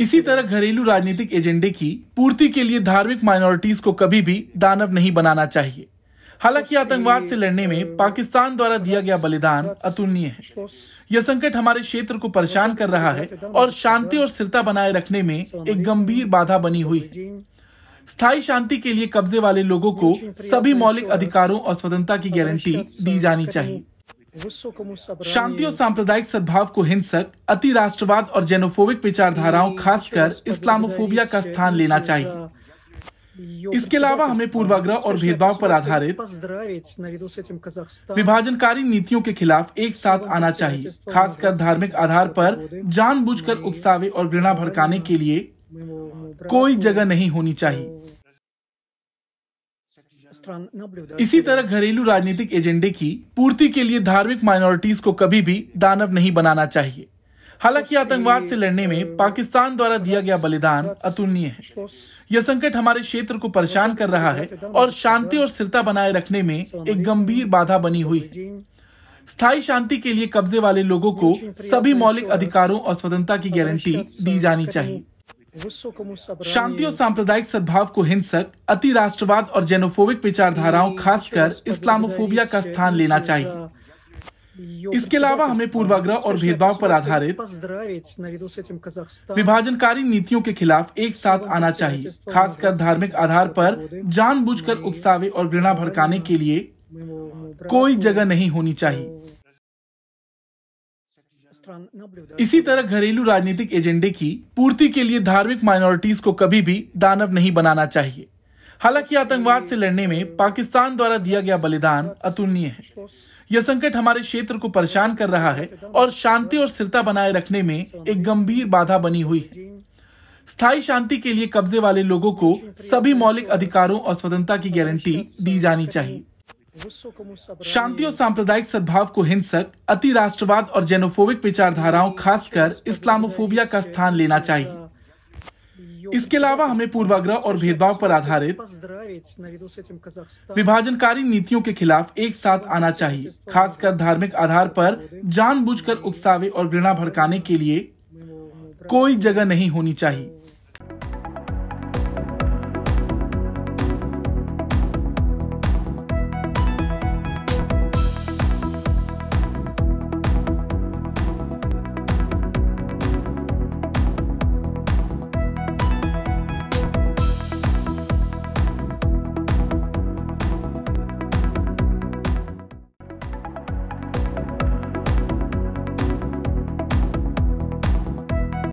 इसी तरह घरेलू राजनीतिक एजेंडे की पूर्ति के लिए धार्मिक माइनॉरिटीज को कभी भी दानव नहीं बनाना चाहिए हालांकि आतंकवाद से लड़ने में पाकिस्तान द्वारा दिया गया बलिदान अतुलनीय है यह संकट हमारे क्षेत्र को परेशान कर रहा है और शांति और स्थिरता बनाए रखने में एक गंभीर बाधा बनी हुई है स्थायी शांति के लिए कब्जे वाले लोगों को सभी मौलिक अधिकारों और स्वतंत्रता की गारंटी दी जानी चाहिए शांति और सांप्रदायिक सद्भाव को हिंसक अति राष्ट्रवाद और जेनोफोबिक विचारधाराओं खासकर इस्लामोफोबिया का स्थान लेना चाहिए इसके अलावा हमें पूर्वाग्रह और भेदभाव पर आधारित विभाजनकारी नीतियों के खिलाफ एक साथ आना चाहिए खासकर धार्मिक आधार पर जानबूझकर उकसावे और घृणा भड़काने के लिए कोई जगह नहीं होनी चाहिए तो इसी तरह घरेलू राजनीतिक एजेंडे की पूर्ति के लिए धार्मिक माइनॉरिटीज को कभी भी दानव नहीं बनाना चाहिए हालांकि आतंकवाद से लड़ने में uh, पाकिस्तान द्वारा दिया गया बलिदान अतुलनीय है यह संकट हमारे क्षेत्र को परेशान कर रहा है और शांति और स्थिरता बनाए रखने में एक गंभीर बाधा बनी हुई है स्थायी शांति के लिए कब्जे वाले लोगों को सभी मौलिक अधिकारों और स्वतंत्रता की गारंटी दी जानी चाहिए शांति और सांप्रदायिक सद्भाव को हिंसक अति राष्ट्रवाद और जेनोफोबिक विचारधाराओं खासकर इस्लामोफोबिया का स्थान लेना चाहिए इसके अलावा हमें पूर्वाग्रह और भेदभाव पर आधारित विभाजनकारी नीतियों के खिलाफ एक साथ आना चाहिए खासकर धार्मिक आधार पर जानबूझकर उकसावे और घृणा भड़काने के लिए कोई जगह नहीं होनी चाहिए तो इसी तरह घरेलू राजनीतिक एजेंडे की पूर्ति के लिए धार्मिक माइनॉरिटीज को कभी भी दानव नहीं बनाना चाहिए हालांकि आतंकवाद से लड़ने में पाकिस्तान द्वारा दिया गया बलिदान अतुलनीय है यह संकट हमारे क्षेत्र को परेशान कर रहा है और शांति और स्थिरता बनाए रखने में एक गंभीर बाधा बनी हुई है स्थायी शांति के लिए कब्जे वाले लोगों को सभी मौलिक अधिकारों और स्वतंत्रता की गारंटी दी जानी चाहिए शांति और सांप्रदायिक सद्भाव को हिंसक अति राष्ट्रवाद और जेनोफोबिक विचारधाराओं खासकर इस्लामोफोबिया का स्थान लेना चाहिए इसके अलावा हमें पूर्वाग्रह और भेदभाव पर आधारित विभाजनकारी नीतियों के खिलाफ एक साथ आना चाहिए खासकर धार्मिक आधार पर जानबूझकर उकसावे और घृणा भड़काने के लिए कोई जगह नहीं होनी चाहिए